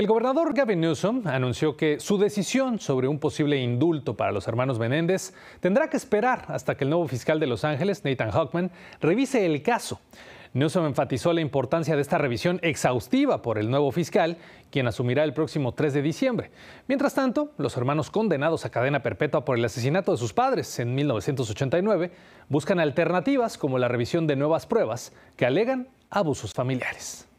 El gobernador Gavin Newsom anunció que su decisión sobre un posible indulto para los hermanos Menéndez tendrá que esperar hasta que el nuevo fiscal de Los Ángeles, Nathan Hockman, revise el caso. Newsom enfatizó la importancia de esta revisión exhaustiva por el nuevo fiscal, quien asumirá el próximo 3 de diciembre. Mientras tanto, los hermanos condenados a cadena perpetua por el asesinato de sus padres en 1989 buscan alternativas como la revisión de nuevas pruebas que alegan abusos familiares.